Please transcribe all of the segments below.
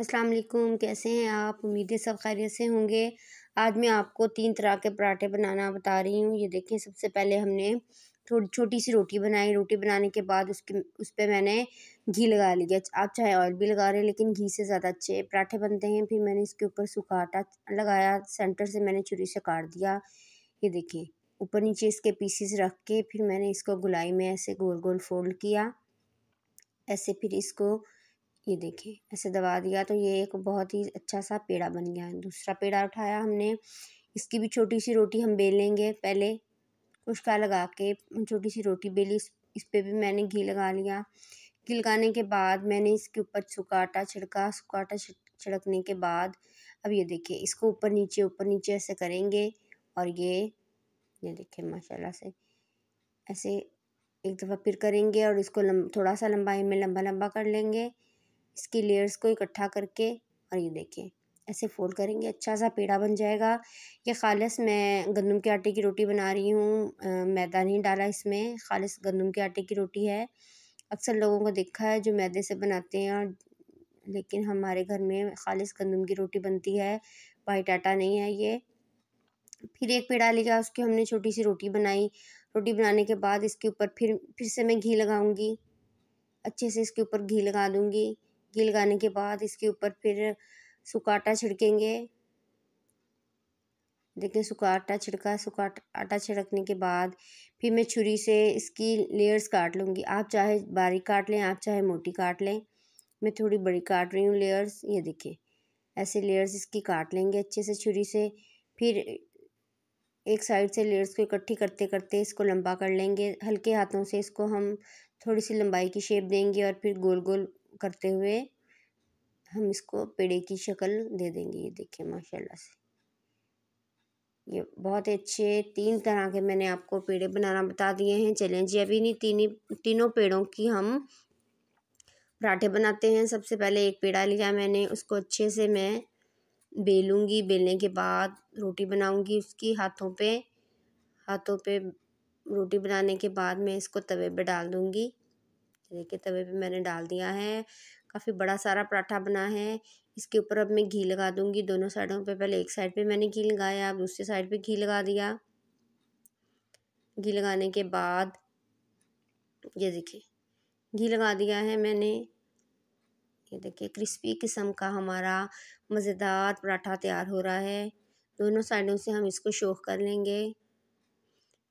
अस्सलाम वालेकुम कैसे हैं आप उम्मीद सब खैरियत से होंगे आज मैं आपको तीन तरह के पराठे बनाना बता रही हूँ ये देखें सबसे पहले हमने थोड़ी छोटी सी रोटी बनाई रोटी बनाने के बाद उसके उस पर मैंने घी लगा लिया आप चाहे ऑयल भी लगा रहे हैं लेकिन घी से ज़्यादा अच्छे पराठे बनते हैं फिर मैंने इसके ऊपर सूखा आटा लगाया सेंटर से मैंने छुरी से काट दिया ये देखें ऊपर नीचे इसके पीसीस रख के फिर मैंने इसको गुलाई में ऐसे गोल गोल फोल्ड किया ऐसे फिर इसको ये देखें ऐसे दबा दिया तो ये एक बहुत ही अच्छा सा पेड़ा बन गया दूसरा पेड़ा उठाया हमने इसकी भी छोटी सी रोटी हम बेलेंगे पहले उसका लगा के छोटी सी रोटी बेली इस, इस पर भी मैंने घी लगा लिया घी लगाने के बाद मैंने इसके ऊपर सूखा आटा छिड़का सूखा आटा छिड़कने के बाद अब ये देखिए इसको ऊपर नीचे ऊपर नीचे ऐसे करेंगे और ये ये देखिए माशाल्लाह से ऐसे एक दफ़ा फिर करेंगे और इसको थोड़ा सा लंबाई में लंबा लंबा कर लेंगे इसकी लेयर्स को इकट्ठा करके और ये देखिए ऐसे फोल्ड करेंगे अच्छा सा पेड़ा बन जाएगा ये खालस मैं गंदम के आटे की रोटी बना रही हूँ मैदा नहीं डाला इसमें खालस गंदम के आटे की रोटी है अक्सर लोगों को देखा है जो मैदे से बनाते हैं और लेकिन हमारे घर में खालिश गंदम की रोटी बनती है वाइट आटा नहीं है ये फिर एक पेड़ा लिया उसकी हमने छोटी सी रोटी बनाई रोटी बनाने के बाद इसके ऊपर फिर फिर से मैं घी लगाऊंगी अच्छे से इसके ऊपर घी लगा दूंगी घी लगाने के बाद इसके ऊपर फिर सूखा आटा छिड़केंगे देखिए सूखा आटा छिड़का सूखा आटा छिड़कने के बाद फिर मैं छुरी से इसकी लेयर्स काट लूँगी आप चाहे बारीक काट लें आप चाहे मोटी काट लें मैं थोड़ी बड़ी काट रही हूँ लेयर्स ये देखिए ऐसे लेयर्स इसकी काट लेंगे अच्छे से छुरी से फिर एक साइड से लेयर्स को इकट्ठी करते करते इसको लंबा कर लेंगे हल्के हाथों से इसको हम थोड़ी सी लंबाई की शेप देंगे और फिर गोल गोल करते हुए हम इसको पेड़े की शक्ल दे देंगे ये देखिए माशाल्लाह से ये बहुत अच्छे तीन तरह के मैंने आपको पेड़े बनाना बता दिए हैं चलें जी अभी नहीं तीन तीनों पेड़ों की हम पराठे बनाते हैं सबसे पहले एक पेड़ा लिया मैंने उसको अच्छे से मैं बेलूँगी बेलने के बाद रोटी बनाऊँगी उसकी हाथों पे हाथों पे रोटी बनाने के बाद मैं इसको तवे पर डाल दूँगी देखिए तवे पे मैंने डाल दिया है काफ़ी बड़ा सारा पराठा बना है इसके ऊपर अब मैं घी लगा दूंगी दोनों साइडों पे पहले एक साइड पे मैंने घी लगाया अब दूसरी साइड पे घी लगा दिया घी लगाने के बाद ये देखिए घी लगा दिया है मैंने ये देखिए क्रिस्पी किस्म का हमारा मज़ेदार पराठा तैयार हो रहा है दोनों साइडों से हम इसको शोख कर लेंगे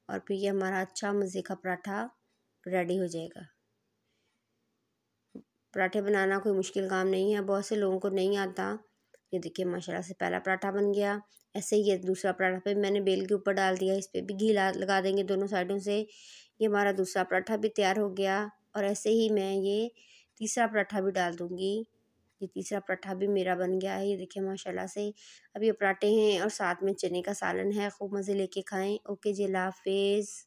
और फिर ये हमारा अच्छा मज़े का पराठा रेडी हो जाएगा पराठे बनाना कोई मुश्किल काम नहीं है बहुत से लोगों को नहीं आता ये देखिए माशाला से पहला पराठा बन गया ऐसे ही ये दूसरा पराठा पे मैंने बेल के ऊपर डाल दिया इस पर भी घी लगा देंगे दोनों साइडों से ये हमारा दूसरा पराठा भी तैयार हो गया और ऐसे ही मैं ये तीसरा पराठा भी डाल दूँगी ये तीसरा पराठा भी मेरा बन गया है ये देखिए माशाल्लाह से अब ये पराठे हैं और साथ में चने का सालन है खूब मज़े लेके खाएं ओके जी लाफेज़